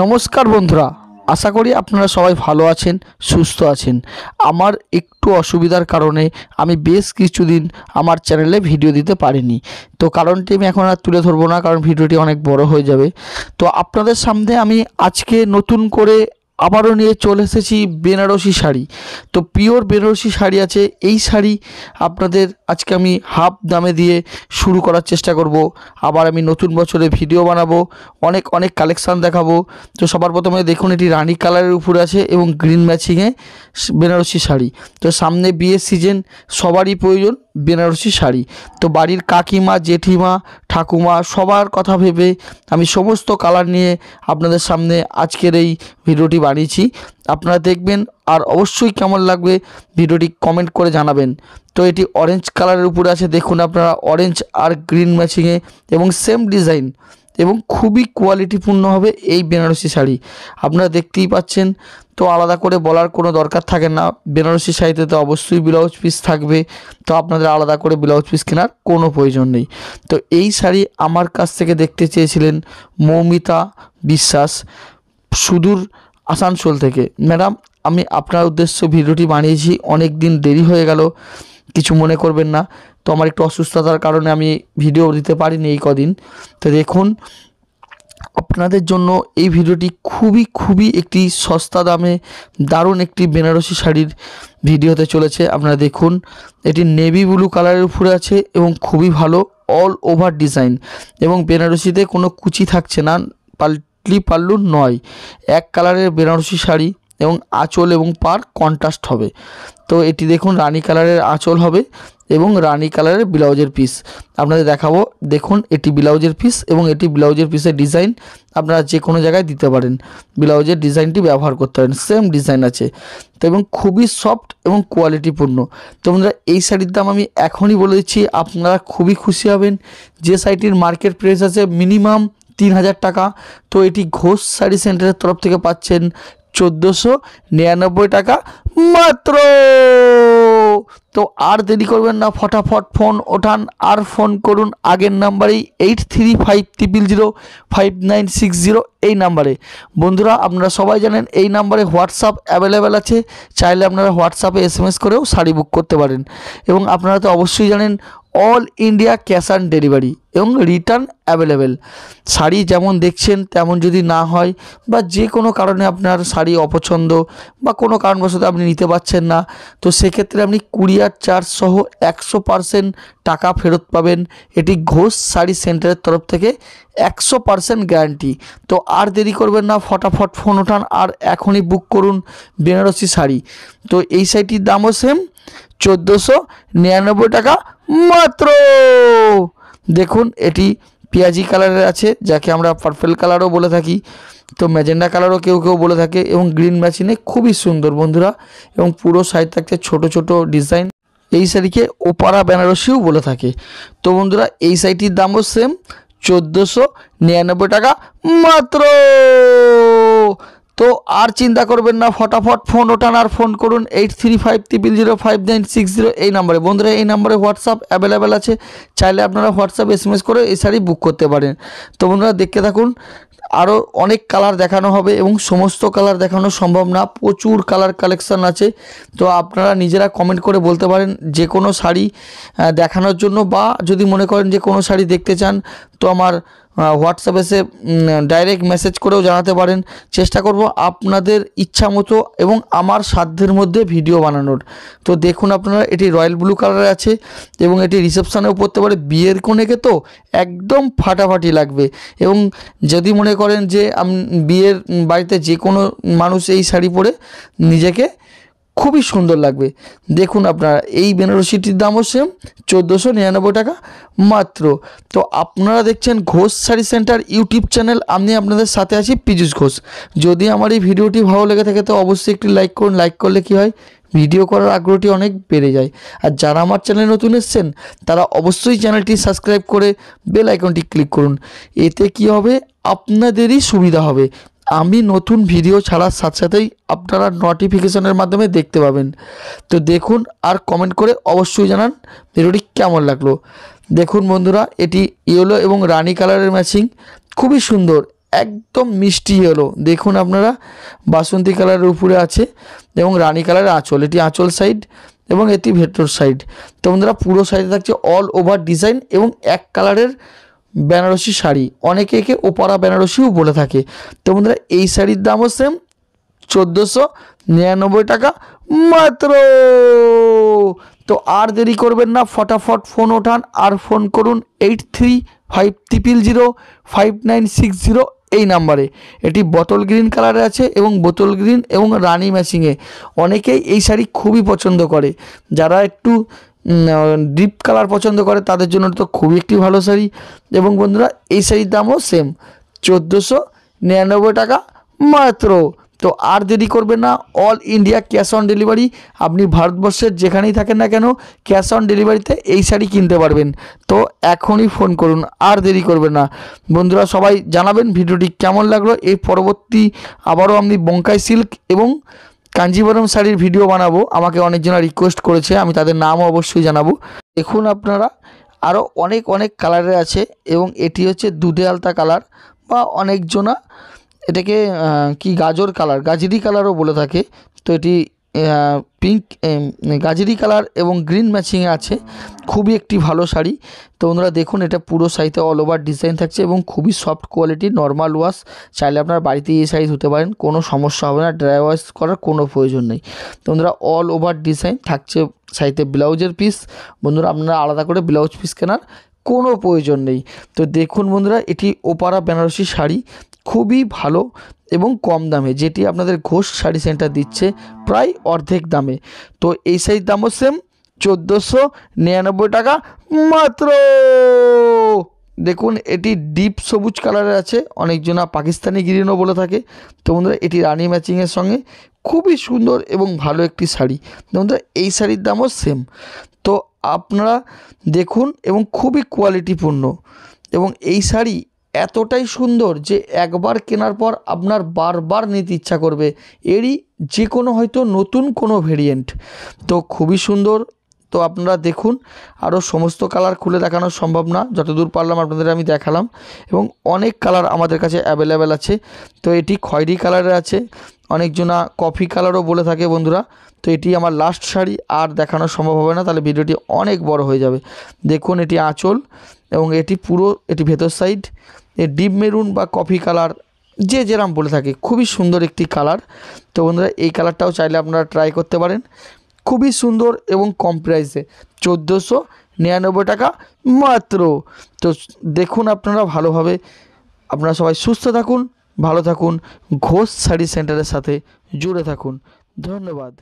নমস্কার বন্ধুরা আশা করি আপনারা সবাই ভালো আছেন সুস্থ আছেন আমার একটু অসুবিধার কারণে আমি বেশ কিছুদিন আমার চ্যানেলে ভিডিও দিতে পারিনি তো কারণটি আমি এখন আর তুলে ধরবো না কারণ ভিডিওটি অনেক বড় হয়ে যাবে তো আপনাদের সামনে আমি আজকে নতুন করে আবারও নিয়ে চলে এসেছি বেনারসি শাড়ি তো পিওর বেনারসি শাড়ি আছে এই শাড়ি আপনাদের আজকে আমি হাফ দামে দিয়ে শুরু করার চেষ্টা করব আবার আমি নতুন বছরে ভিডিও বানাবো অনেক অনেক কালেকশান দেখাবো তো সবার প্রথমে দেখুন এটি রানি কালারের উপরে আছে এবং গ্রিন ম্যাচিংয়ে বেনারসি শাড়ি তো সামনে বিয়ের সিজন সবারই প্রয়োজন বেনারসি শাড়ি তো বাড়ির কাকিমা জেঠিমা ঠাকুমা সবার কথা ভেবে আমি সমস্ত কালার নিয়ে আপনাদের সামনে আজকের এই ভিডিওটি বানিয়েছি আপনারা দেখবেন আর অবশ্যই কেমন লাগবে ভিডিওটি কমেন্ট করে জানাবেন তো এটি অরেঞ্জ কালারের উপরে আছে দেখুন আপনারা অরেঞ্জ আর গ্রিন ম্যাচিংয়ে এবং সেম ডিজাইন এবং খুবই কোয়ালিটিপূর্ণ হবে এই বেনারসি শাড়ি আপনারা দেখতেই পাচ্ছেন তো আলাদা করে বলার কোনো দরকার থাকে না বেনারসি শাড়িতে তো অবশ্যই ব্লাউজ পিস থাকবে তো আপনাদের আলাদা করে ব্লাউজ পিস কেনার কোনো প্রয়োজন নেই তো এই শাড়ি আমার কাছ থেকে দেখতে চেয়েছিলেন মৌমিতা বিশ্বাস সুদূর আসানসোল থেকে ম্যাডাম আমি আপনার উদ্দেশ্য ভিডিওটি বানিয়েছি অনেক দিন দেরি হয়ে গেল কিছু মনে করবেন না তো আমার একটু অসুস্থতার কারণে আমি ভিডিও দিতে পারিনি এই কদিন তো দেখুন আপনাদের জন্য এই ভিডিওটি খুবই খুবই একটি সস্তা দামে দারুণ একটি বেনারসি শাড়ির ভিডিওতে চলেছে আপনারা দেখুন এটি নেভি ব্লু কালারের উপরে আছে এবং খুবই ভালো অল ওভার ডিজাইন এবং বেনারসিতে কোনো কুচি থাকছে না পাল্টি পাল্লু নয় এক কালারের বেনারসি শাড়ি এবং আঁচল এবং পার কন্ট্রাস্ট হবে তো এটি দেখুন রানি কালারের আঁচল হবে এবং রানি কালারের ব্লাউজের পিস আপনাদের দেখাবো দেখুন এটি ব্লাউজের পিস এবং এটি ব্লাউজের পিসের ডিজাইন আপনারা যে কোনো জায়গায় দিতে পারেন ব্লাউজের ডিজাইনটি ব্যবহার করতে পারেন সেম ডিজাইন আছে তো এবং খুবই সফট এবং কোয়ালিটিপূর্ণ তো বন্ধুরা এই শাড়ির দাম আমি এখনই বলে দিচ্ছি আপনারা খুবই খুশি হবেন যে শাড়িটির মার্কেট প্রাইস আছে মিনিমাম তিন হাজার টাকা তো এটি ঘোষ শাড়ি সেন্টারের তরফ থেকে পাচ্ছেন চোদ্দোশো নিরানব্বই টাকা মাত্র তো আর দেরি করবেন না ফটাফট ফোন ওঠান আর ফোন করুন আগের নাম্বারেই eight three five triple zero five nine six zero এই নাম্বারে বন্ধুরা আপনারা সবাই জানেন এই নাম্বারে হোয়াটসঅ্যাপ অ্যাভেলেবেল আছে চাইলে আপনারা হোয়াটসঅ্যাপে এস এম এস করেও শাড়ি বুক করতে পারেন এবং আপনারা তো অবশ্যই জানেন all India cash on delivery এবং রিটার্ন অ্যাভেলেবেল শাড়ি যেমন দেখছেন তেমন যদি না হয় বা যে কোনো কারণে আপনার শাড়ি অপছন্দ বা কোনো কারণবশত আপনি আপনি নিতে পারছেন না তো সেক্ষেত্রে আপনি কুরিয়ার চার্জ সহ একশো টাকা ফেরত পাবেন এটি ঘোষ শাড়ি সেন্টারের তরফ থেকে একশো পারসেন্ট গ্যারান্টি তো আর দেরি করবেন না ফটাফট ফোন ওঠান আর এখনই বুক করুন বেনারসি শাড়ি তো এই শাড়িটির দামও সেম চোদ্দোশো নিরানব্বই টাকা মাত্র দেখুন এটি পেঁয়াজি কালারের আছে যাকে আমরা পার্পেল কালারও বলে থাকি তো ম্যাজেন্ডা কালারও কেউ কেউ বলে থাকে এবং গ্রিন ম্যাচিনে খুবই সুন্দর বন্ধুরা এবং পুরো সাইড থাকছে ছোট ছোট ডিজাইন এই শাড়িকে ওপারা বেনারসিও বলে থাকে তো বন্ধুরা এই শাড়িটির দামও সেম চোদ্দোশো নিরানব্বই টাকা মাত্র তো আর চিন্তা করবেন না ফটাফট ফোন ওঠান আর ফোন করুন eight three five triple zero five nine six zero এই নম্বরে বন্ধুরা এই নম্বরে হোয়াটসঅ্যাপ অ্যাভেলেবেল আছে চাইলে আপনারা হোয়াটসঅ্যাপ এস এম এস করে এই শাড়ি বুক করতে পারেন তো বন্ধুরা দেখতে থাকুন আরও অনেক কালার দেখানো হবে এবং সমস্ত কালার দেখানো সম্ভব না প্রচুর কালার কালেকশান আছে তো আপনারা নিজেরা কমেন্ট করে বলতে পারেন যে কোনো শাড়ি দেখানোর জন্য বা যদি মনে করেন যে কোনো শাড়ি দেখতে চান তো আমার হোয়াটসঅ্যাপ এসে ডাইরেক্ট মেসেজ করেও জানাতে পারেন চেষ্টা করব আপনাদের ইচ্ছা মতো এবং আমার সাধ্যের মধ্যে ভিডিও বানানোর তো দেখুন আপনারা এটি রয়্যাল ব্লু কালারে আছে এবং এটি রিসেপশানেও পড়তে পারে বিয়ের কোণেকে তো একদম ফাটাফাটি লাগবে এবং যদি মনে করেন যে বিয়ের বাড়িতে যে কোনো মানুষ এই শাড়ি পরে নিজেকে খুবই সুন্দর লাগবে দেখুন আপনারা এই বেনারসিটির দামও সেম চোদ্দোশো নিরানব্বই টাকা মাত্র তো আপনারা দেখছেন Ghosh sari centre YouTube channel আমি আপনাদের সাথে আছি পীযুষ ঘোষ যদি আমার এই ভিডিওটি ভালো লেগে থাকে তো অবশ্যই একটি লাইক করুন লাইক করলে কি হয় ভিডিও করার আগ্রহটি অনেক বেড়ে যায় আর যারা আমার চ্যানেলে নতুন এসছেন তারা অবশ্যই চ্যানেলটি সাবস্ক্রাইব করে বেল আইকনটি ক্লিক করুন এতে কি হবে আপনাদেরই সুবিধা হবে আমি নতুন ভিডিও ছাড়ার সাথে সাথেই আপনারা নোটিফিকেশনের মাধ্যমে দেখতে পাবেন তো দেখুন আর কমেন্ট করে অবশ্যই জানান ভিডিওটি কেমন লাগলো দেখুন বন্ধুরা এটি ইয়েলো এবং রানি কালারের ম্যাচিং খুবই সুন্দর একদম মিষ্টি ইয়েলো দেখুন আপনারা বাসন্তী কালারের উপরে আছে এবং রানি কালারের আঁচল এটি আঁচল সাইড এবং এটি ভেতর সাইড তো বন্ধুরা পুরো সাইডে থাকছে অল ওভার ডিজাইন এবং এক কালারের বেনারসি শাড়ি অনেকে একে ওপারা বেনারসিও বলে থাকে তো বন্ধুরা এই শাড়ির দামও সেম চোদ্দোশো নিরানব্বই টাকা মাত্র তো আর দেরি করবেন না ফটাফট ফোন ওঠান আর ফোন করুন eight three five triple zero five nine six zero এই নাম্বারে এটি বোতল গ্রিন কালারে আছে এবং বোতল গ্রিন এবং রানি ম্যাচিংয়ে অনেকেই এই শাড়ি খুবই পছন্দ করে যারা একটু ডিপ কালার পছন্দ করে তাদের জন্য তো খুবই একটি ভালো শাড়ি এবং বন্ধুরা এই শাড়ির দামও সেম চোদ্দোশো নিরানব্বই টাকা মাত্র তো আর দেরি করবে না all India cash on delivery আপনি ভারতবর্ষের যেখানেই থাকেন না কেন ক্যাশ অন ডেলিভারিতে এই শাড়ি কিনতে পারবেন তো এখনই ফোন করুন আর দেরি করবে না বন্ধুরা সবাই জানাবেন ভিডিওটি কেমন লাগলো এই পরবর্তী আবারও আপনি বঙ্কাই সিল্ক এবং কাঞ্জিবরম শাড়ির ভিডিও বানাবো আমাকে অনেকজনা রিকোয়েস্ট করেছে আমি তাদের নামও অবশ্যই জানাবো দেখুন আপনারা আরও অনেক অনেক কালারের আছে এবং এটি হচ্ছে দুধে আলতা কালার বা অনেকজনা এটাকে কি গাজর কালার গাজরি কালারও বলে থাকে তো এটি পিঙ্ক গাজরি কালার এবং গ্রিন ম্যাচিংয়ে আছে খুবই একটি ভালো শাড়ি তো ওনারা দেখুন এটা পুরো শাড়িতে অল ওভার ডিজাইন থাকছে এবং খুবই সফট কোয়ালিটি নর্মাল ওয়াশ চাইলে আপনার বাড়িতে এই শাড়ি ধুতে পারেন কোনো সমস্যা হবে না ড্রাই ওয়াশ করার কোনো প্রয়োজন নেই তো ওনারা অল ওভার ডিজাইন থাকছে শাড়িতে ব্লাউজের পিস বন্ধুরা আপনারা আলাদা করে ব্লাউজ পিস কেনার কোনো প্রয়োজন নেই তো দেখুন বন্ধুরা এটি ওপারা বেনারসি শাড়ি খুবই ভালো এবং কম দামে যেটি আপনাদের ঘোষ শাড়ি সেন্টার দিচ্ছে প্রায় অর্ধেক দামে তো এই শাড়ির দামও সেম চোদ্দোশো নিরানব্বই টাকা মাত্র দেখুন এটি ডিপ সবুজ কালারের আছে অনেকজনা পাকিস্তানি গিরিনও বলে থাকে তো বন্ধুরা এটি রানি ম্যাচিংয়ের সঙ্গে খুবই সুন্দর এবং ভালো একটি শাড়ি তো বন্ধুরা এই শাড়ির দামও সেম তো আপনারা দেখুন এবং খুবই কোয়ালিটিপূর্ণ এবং এই শাড়ি এতটাই সুন্দর যে একবার কেনার পর আপনার বারবার নিতে ইচ্ছা করবে এরই যে কোনো হয়তো নতুন কোনো ভেরিয়েন্ট তো খুবই সুন্দর তো আপনারা দেখুন আরও সমস্ত কালার খুলে দেখানো সম্ভব না যতদূর পারলাম আপনাদের আমি দেখালাম এবং অনেক কালার আমাদের কাছে অ্যাভেলেবেল আছে তো এটি খয়েরি কালারে আছে অনেকজনা কফি কালারও বলে থাকে বন্ধুরা তো এটি আমার লাস্ট শাড়ি আর দেখানো সম্ভব হবে না তাহলে ভিডিওটি অনেক বড় হয়ে যাবে দেখুন এটি আঁচল এবং এটি পুরো এটি ভেতর সাইড এ ডিপ মেরুন বা কফি কালার যে যেরাম বলে থাকে খুবই সুন্দর একটি কালার তো বন্ধুরা এই কালারটাও চাইলে আপনারা ট্রাই করতে পারেন খুবই সুন্দর এবং কম প্রাইসে চোদ্দোশো নিরানব্বই টাকা মাত্র তো দেখুন আপনারা ভালোভাবে আপনারা সবাই সুস্থ থাকুন ভালো থাকুন ঘোষ শাড়ি সেন্টারের সাথে জুড়ে থাকুন ধন্যবাদ